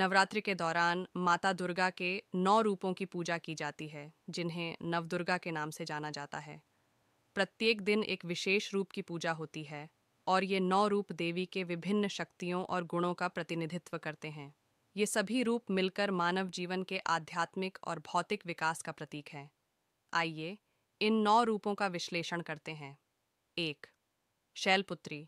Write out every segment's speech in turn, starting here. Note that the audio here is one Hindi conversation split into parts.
नवरात्रि के दौरान माता दुर्गा के नौ रूपों की पूजा की जाती है जिन्हें नवदुर्गा के नाम से जाना जाता है प्रत्येक दिन एक विशेष रूप की पूजा होती है और ये नौ रूप देवी के विभिन्न शक्तियों और गुणों का प्रतिनिधित्व करते हैं ये सभी रूप मिलकर मानव जीवन के आध्यात्मिक और भौतिक विकास का प्रतीक है आइए इन नौ रूपों का विश्लेषण करते हैं एक शैलपुत्री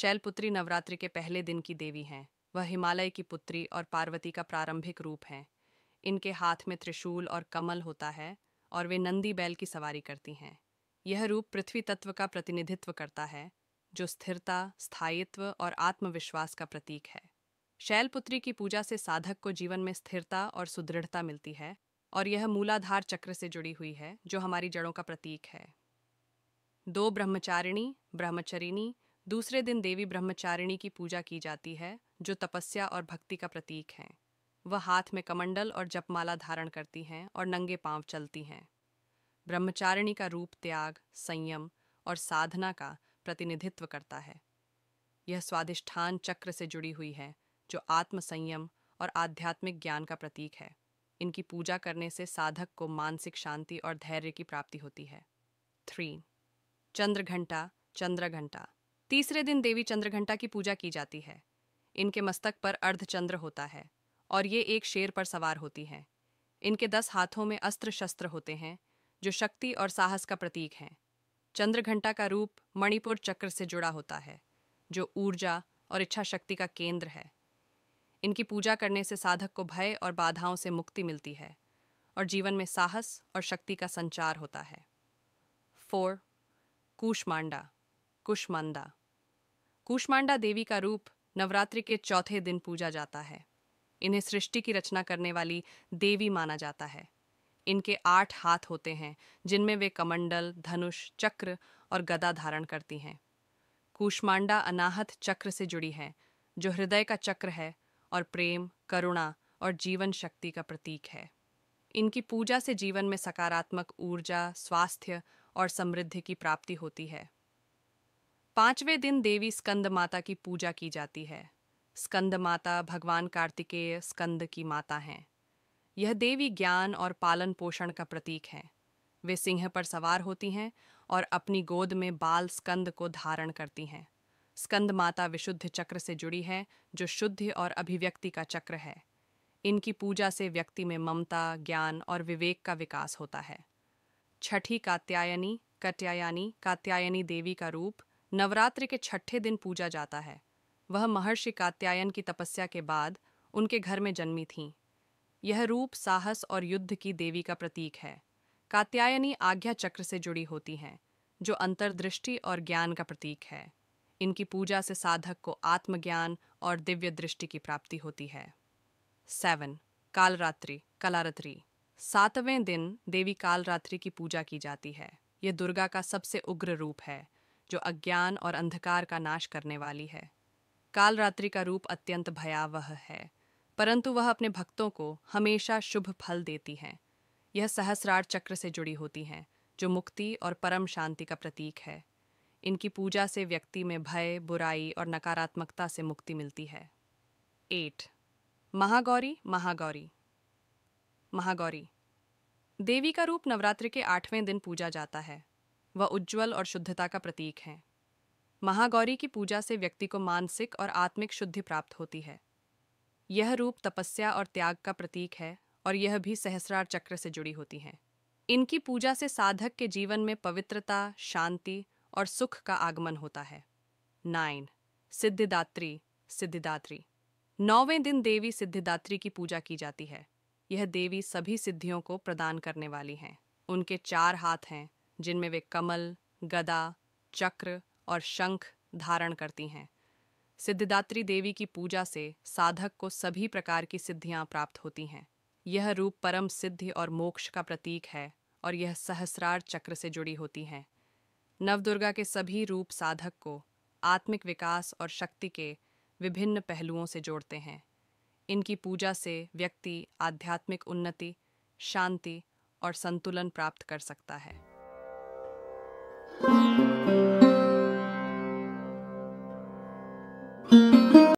शैलपुत्री नवरात्रि के पहले दिन की देवी हैं वह हिमालय की पुत्री और पार्वती का प्रारंभिक रूप हैं इनके हाथ में त्रिशूल और कमल होता है और वे नंदी बैल की सवारी करती हैं यह रूप पृथ्वी तत्व का प्रतिनिधित्व करता है जो स्थिरता स्थायित्व और आत्मविश्वास का प्रतीक है शैलपुत्री की पूजा से साधक को जीवन में स्थिरता और सुदृढ़ता मिलती है और यह मूलाधार चक्र से जुड़ी हुई है जो हमारी जड़ों का प्रतीक है दो ब्रह्मचारिणी ब्रह्मचरिणी दूसरे दिन देवी ब्रह्मचारिणी की पूजा की जाती है जो तपस्या और भक्ति का प्रतीक है वह हाथ में कमंडल और जपमाला धारण करती हैं और नंगे पांव चलती हैं ब्रह्मचारिणी का रूप त्याग संयम और साधना का प्रतिनिधित्व करता है यह स्वादिष्ठान चक्र से जुड़ी हुई है जो आत्म संयम और आध्यात्मिक ज्ञान का प्रतीक है इनकी पूजा करने से साधक को मानसिक शांति और धैर्य की प्राप्ति होती है थ्री चंद्रघंटा चंद्रघंटा तीसरे दिन देवी चंद्रघंटा की पूजा की जाती है इनके मस्तक पर अर्धचंद्र होता है और ये एक शेर पर सवार होती हैं इनके दस हाथों में अस्त्र शस्त्र होते हैं जो शक्ति और साहस का प्रतीक हैं चंद्र घंटा का रूप मणिपुर चक्र से जुड़ा होता है जो ऊर्जा और इच्छा शक्ति का केंद्र है इनकी पूजा करने से साधक को भय और बाधाओं से मुक्ति मिलती है और जीवन में साहस और शक्ति का संचार होता है फोर कुशमांडा कुशमांडा कुशमांडा देवी का रूप नवरात्रि के चौथे दिन पूजा जाता है इन्हें सृष्टि की रचना करने वाली देवी माना जाता है इनके आठ हाथ होते हैं जिनमें वे कमंडल धनुष चक्र और गदा धारण करती हैं कुष्मांडा अनाहत चक्र से जुड़ी है जो हृदय का चक्र है और प्रेम करुणा और जीवन शक्ति का प्रतीक है इनकी पूजा से जीवन में सकारात्मक ऊर्जा स्वास्थ्य और समृद्धि की प्राप्ति होती है पांचवें दिन देवी स्कंद माता की पूजा की जाती है स्कंद माता भगवान कार्तिकेय स्कंद की माता हैं यह देवी ज्ञान और पालन पोषण का प्रतीक है वे सिंह पर सवार होती हैं और अपनी गोद में बाल स्कंद को धारण करती हैं स्कंद माता विशुद्ध चक्र से जुड़ी है जो शुद्ध और अभिव्यक्ति का चक्र है इनकी पूजा से व्यक्ति में ममता ज्ञान और विवेक का विकास होता है छठी कात्यायनी कत्यायानी कात्यायनी देवी का रूप नवरात्र के छठे दिन पूजा जाता है वह महर्षि कात्यायन की तपस्या के बाद उनके घर में जन्मी थीं यह रूप साहस और युद्ध की देवी का प्रतीक है कात्यायनी आज्ञा चक्र से जुड़ी होती हैं जो अंतर्दृष्टि और ज्ञान का प्रतीक है इनकी पूजा से साधक को आत्मज्ञान और दिव्य दृष्टि की प्राप्ति होती है सेवन कालरात्रि कलारत्रि सातवें दिन देवी कालरात्रि की पूजा की जाती है यह दुर्गा का सबसे उग्र रूप है जो अज्ञान और अंधकार का नाश करने वाली है कालरात्रि का रूप अत्यंत भयावह है परंतु वह अपने भक्तों को हमेशा शुभ फल देती हैं यह सहस्रार चक्र से जुड़ी होती हैं जो मुक्ति और परम शांति का प्रतीक है इनकी पूजा से व्यक्ति में भय बुराई और नकारात्मकता से मुक्ति मिलती है एट महागौरी महागौरी महागौरी देवी का रूप नवरात्रि के आठवें दिन पूजा जाता है वह उज्जवल और शुद्धता का प्रतीक है महागौरी की पूजा से व्यक्ति को मानसिक और आत्मिक शुद्धि प्राप्त होती है यह रूप तपस्या और त्याग का प्रतीक है और यह भी सहस्रार चक्र से जुड़ी होती हैं इनकी पूजा से साधक के जीवन में पवित्रता शांति और सुख का आगमन होता है नाइन सिद्धिदात्री सिद्धिदात्री नौवें दिन देवी सिद्धिदात्री की पूजा की जाती है यह देवी सभी सिद्धियों को प्रदान करने वाली हैं उनके चार हाथ हैं जिनमें वे कमल गदा चक्र और शंख धारण करती हैं सिद्धिदात्री देवी की पूजा से साधक को सभी प्रकार की सिद्धियां प्राप्त होती हैं यह रूप परम सिद्धि और मोक्ष का प्रतीक है और यह सहस्रार चक्र से जुड़ी होती हैं नवदुर्गा के सभी रूप साधक को आत्मिक विकास और शक्ति के विभिन्न पहलुओं से जोड़ते हैं इनकी पूजा से व्यक्ति आध्यात्मिक उन्नति शांति और संतुलन प्राप्त कर सकता है